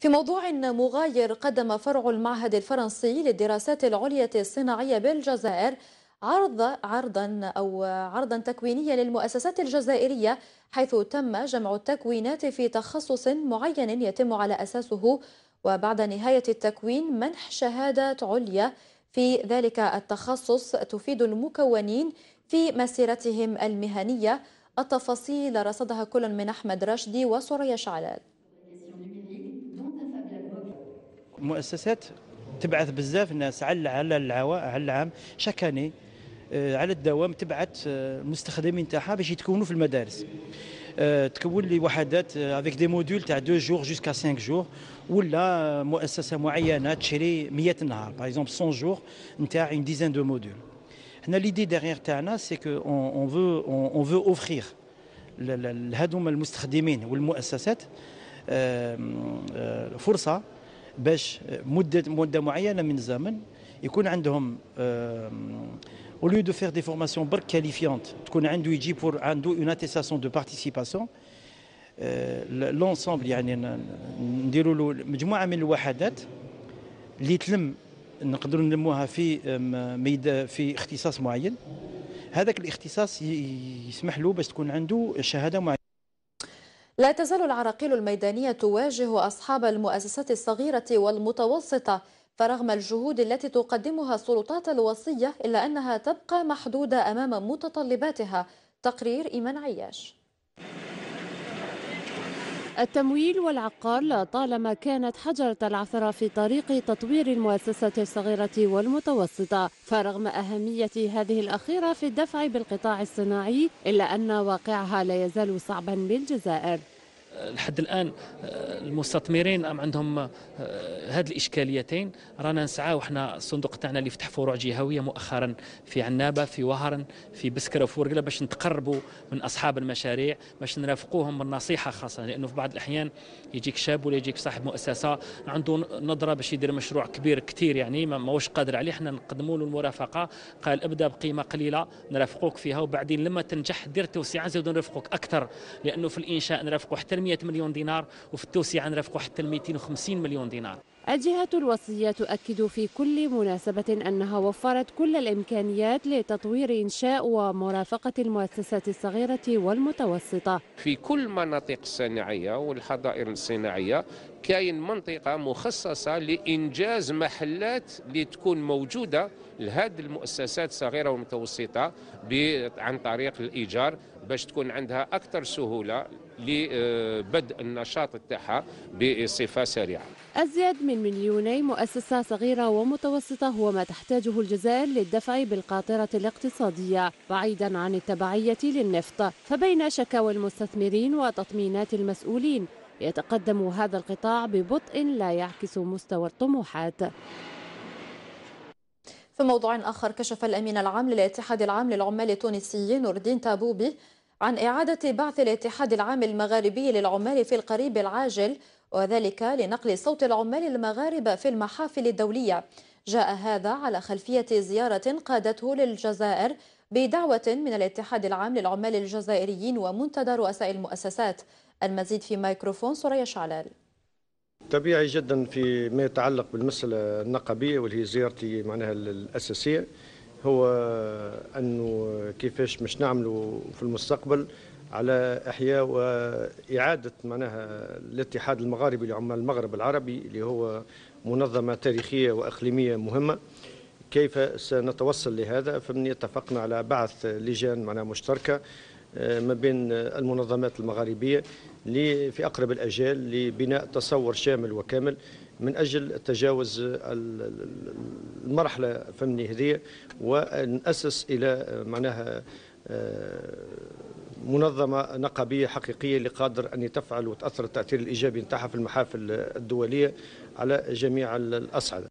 في موضوع مغاير قدم فرع المعهد الفرنسي للدراسات العليا الصناعية بالجزائر عرض عرضا أو عرضا تكوينيا للمؤسسات الجزائرية حيث تم جمع التكوينات في تخصص معين يتم على أساسه وبعد نهاية التكوين منح شهادات عليا في ذلك التخصص تفيد المكونين في مسيرتهم المهنية التفاصيل رصدها كل من أحمد رشدي وسوريا شعلال مؤسسات تبعث بزاف ناس على على على العام شاك اني آه، على الدوام تبعث المستخدمين آه، تاعها باش يتكونوا في المدارس آه، تكون لي وحدات افيك دي موديول تاع دو جور جوسكا 5 جور ولا مؤسسه معينه تشري 100 نهار باغ اكزومبل 100 جور نتاع اون ديزان دو موديول هنا ليدي ديغيغ تاعنا سي كو اون فو اون فو اوفخيغ لهذوما المستخدمين والمؤسسات فرصه باش مده مده معينه من الزمن يكون عندهم au lieu دو faire دي فورماسيون برك كاليفيونت تكون عنده يجي بور عنده اون اتيستاسيون دو بارتيسيباسيون لونسومبل يعني نديروا له مجموعه من الوحدات اللي تلم نقدروا نلموها في ميد في اختصاص معين هذاك الاختصاص يسمح له باش تكون عنده شهاده معينه لا تزال العراقيل الميدانية تواجه أصحاب المؤسسات الصغيرة والمتوسطة فرغم الجهود التي تقدمها السلطات الوصية إلا أنها تبقى محدودة أمام متطلباتها تقرير إيمان عياش التمويل والعقار طالما كانت حجرة العثرة في طريق تطوير المؤسسة الصغيرة والمتوسطة فرغم أهمية هذه الأخيرة في الدفع بالقطاع الصناعي إلا أن واقعها لا يزال صعبا بالجزائر لحد الان آه، المستثمرين عندهم آه، هاد الاشكاليتين رانا نسعى وحنا الصندوق تاعنا اللي فتح فروع جهويه مؤخرا في عنابه في وهرن في بسكره وفي ورقله باش نتقربوا من اصحاب المشاريع باش نرافقوهم بالنصيحه خاصه لانه في بعض الاحيان يجيك شاب ولا يجيك صاحب مؤسسه عنده نظره باش يدير مشروع كبير كثير يعني ماهوش قادر عليه حنا نقدموا له المرافقه قال ابدا بقيمه قليله نرافقوك فيها وبعدين لما تنجح دير توسعه نزيدوا نرافقوك اكثر لانه في الانشاء نرافقوا حتى 100 مليون دينار وفي التوسيع نرافقوا حتى ل 250 مليون دينار الجهة الوصية تؤكد في كل مناسبة أنها وفرت كل الإمكانيات لتطوير إنشاء ومرافقة المؤسسات الصغيرة والمتوسطة في كل مناطق الصناعية والحظائر الصناعية كاين منطقة مخصصة لإنجاز محلات اللي تكون موجودة لهذه المؤسسات الصغيرة والمتوسطة عن طريق الإيجار باش تكون عندها أكثر سهولة لبدء النشاط تاعها بصفه سريعه. ازيد من مليوني مؤسسه صغيره ومتوسطه هو ما تحتاجه الجزائر للدفع بالقاطره الاقتصاديه بعيدا عن التبعيه للنفط، فبين شكاوى المستثمرين وتطمينات المسؤولين يتقدم هذا القطاع ببطء لا يعكس مستوى الطموحات. في موضوع آخر كشف الأمين العام للاتحاد العام للعمال التونسيين نور الدين تابوبي عن إعادة بعث الاتحاد العام المغاربي للعمال في القريب العاجل وذلك لنقل صوت العمال المغاربة في المحافل الدولية جاء هذا على خلفية زيارة قادته للجزائر بدعوة من الاتحاد العام للعمال الجزائريين ومنتدى رؤساء المؤسسات المزيد في مايكروفون سوريا شعلال طبيعي جدا في ما يتعلق بالمسألة النقبية واللي هي زيارتي معناها الأساسية هو انه كيفاش باش نعملوا في المستقبل على احياء واعاده معناها الاتحاد المغاربي لعمال المغرب العربي اللي هو منظمه تاريخيه واقليميه مهمه كيف سنتوصل لهذا فمن اتفقنا على بعث لجان معناها مشتركه آه، ما بين المنظمات المغاربيه في اقرب الاجال لبناء تصور شامل وكامل من اجل تجاوز المرحله فمني هذه ونأسس الى معناها آه، منظمة نقابية حقيقية اللي قادر أن تفعل وتأثر التأثير الإيجابي نتاعها في المحافل الدولية على جميع الأصعدة